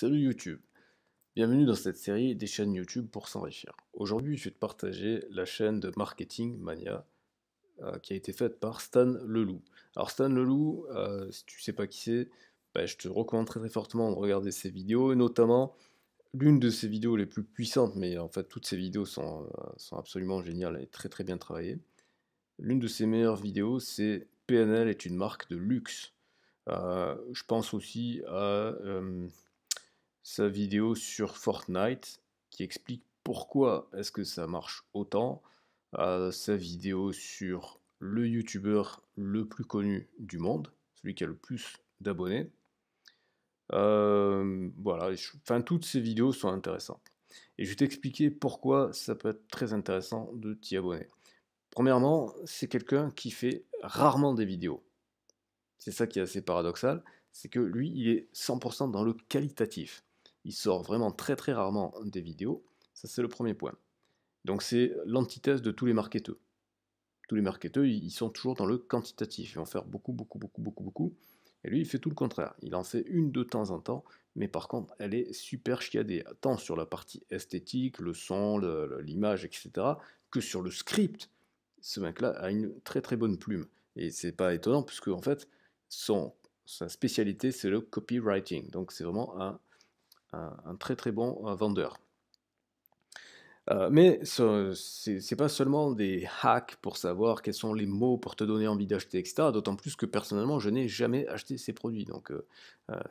Salut YouTube. Bienvenue dans cette série des chaînes YouTube pour s'enrichir. Aujourd'hui, je vais te partager la chaîne de marketing Mania euh, qui a été faite par Stan Leloup. Alors Stan Leloup, euh, si tu ne sais pas qui c'est, bah, je te recommande très très fortement de regarder ses vidéos, et notamment l'une de ses vidéos les plus puissantes, mais en fait toutes ses vidéos sont, euh, absolument géniales et très très bien travaillées. L'une de ses meilleures vidéos, c'est PNL est une marque de luxe. je pense aussi à sa vidéo sur Fortnite qui explique pourquoi est-ce que ça marche autant, euh, sa vidéo sur le youtubeur le plus connu du monde, celui qui a le plus d'abonnés. Euh, voilà, enfin toutes ces vidéos sont intéressantes. Et je vais t'expliquer pourquoi ça peut être très intéressant de t'y abonner. Premièrement, c'est quelqu'un qui fait rarement des vidéos. C'est ça qui est assez paradoxal, c'est que lui, il est 100% dans le qualitatif il sort vraiment très très rarement des vidéos. Ça, c'est le premier point. Donc, c'est l'antithèse de tous les marketeurs. Tous les marketeurs, ils sont toujours dans le quantitatif. Ils vont faire beaucoup, beaucoup, beaucoup, beaucoup, beaucoup. Et lui, il fait tout le contraire. Il en fait une de temps en temps, mais par contre, elle est super chiadée, tant sur la partie esthétique, le son, l'image, etc., que sur le script. Ce mec-là a une très très bonne plume. Et c'est pas étonnant, puisque en fait, son, sa spécialité, c'est le copywriting. Donc c'est vraiment un un, très très bon euh, vendeur. Euh, mais ce n'est pas seulement des hacks pour savoir quels sont les mots pour te donner envie d'acheter, etc. D'autant plus que personnellement, je n'ai jamais acheté ces produits. Donc euh,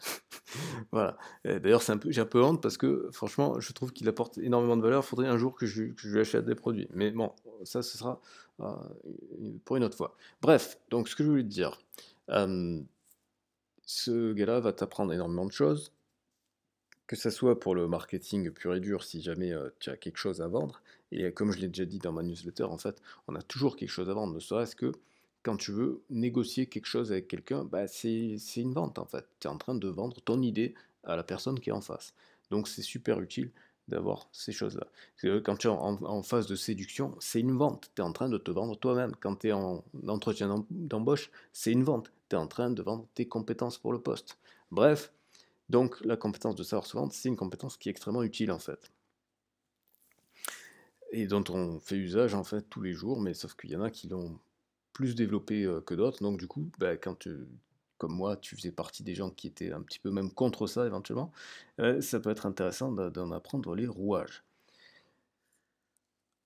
voilà. D'ailleurs, j'ai un peu honte parce que franchement, je trouve qu'il apporte énormément de valeur. Il faudrait un jour que je, que je, lui achète des produits. Mais bon, ça, ce sera pour une autre fois. Bref, donc ce que je voulais te dire, ce gars-là va t'apprendre énormément de choses que ce soit pour le marketing pur et dur, si jamais tu as quelque chose à vendre, et comme je l'ai déjà dit dans ma newsletter, en fait, on a toujours quelque chose à vendre, ne serait-ce que quand tu veux négocier quelque chose avec quelqu'un, bah, c'est une vente en fait. Tu es en train de vendre ton idée à la personne qui est en face. Donc c'est super utile d'avoir ces choses-là. Quand tu es en, en phase de séduction, c'est une vente. Tu es en train de te vendre toi-même. Quand tu es en entretien d'embauche, c'est une vente. Tu es en train de vendre tes compétences pour le poste. Bref, donc la compétence de savoir se c'est une compétence qui est extrêmement utile en fait. Et dont on fait usage en fait tous les jours, mais sauf qu'il y en a qui l'ont plus développé euh, que d'autres. Donc du coup, bah, quand tu, comme moi, tu faisais partie des gens qui étaient un petit peu même contre ça éventuellement, euh, ça peut être intéressant d'en apprendre les rouages.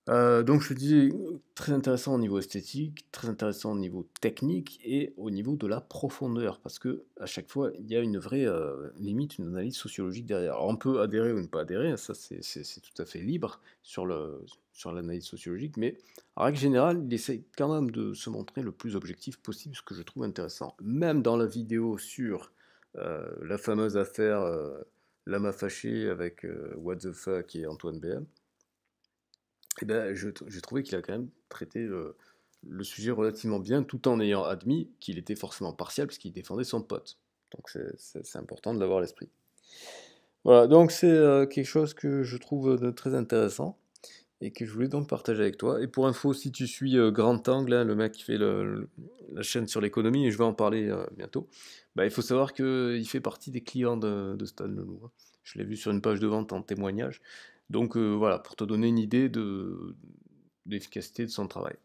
Euh, donc je dis, très intéressant au niveau esthétique, très intéressant au niveau technique et au niveau de la profondeur, parce que à chaque fois, il y a une vraie euh, limite, une analyse sociologique derrière. on peut adhérer ou ne pas adhérer, hein, ça c'est, tout à fait libre sur, le, sur l'analyse sociologique, mais en règle générale, il essaie quand même de se montrer le plus objectif possible, ce que je trouve intéressant. Même dans la vidéo sur euh, la fameuse affaire Lama fâché avec What the fuck et Antoine BM et eh ben, j'ai trouvé qu'il a quand même traité euh, le, sujet relativement bien, tout en ayant admis qu'il était forcément partial, parce qu'il défendait son pote. Donc c'est, important de l'avoir à l'esprit. Voilà, donc c'est euh, quelque chose que je trouve euh, de très intéressant et que je voulais donc partager avec toi. Et pour info, si tu suis Grand Angle, hein, le mec qui fait la chaîne sur l'économie, et je vais en parler bientôt, bah, il faut savoir qu'il fait partie des clients de, de Stan Leloup. Hein. Je l'ai vu sur une page de vente en témoignage. Donc euh, voilà, pour te donner une idée de, l'efficacité de son travail.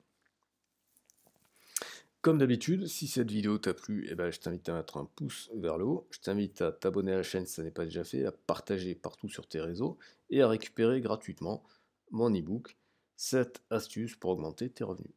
Comme d'habitude, si cette vidéo t'a plu, eh ben, je t'invite à mettre un pouce vers le haut. Je t'invite à t'abonner à la chaîne si ça n'est pas déjà fait, à partager partout sur tes réseaux et à récupérer gratuitement mon e-book 7 astuces pour augmenter tes revenus.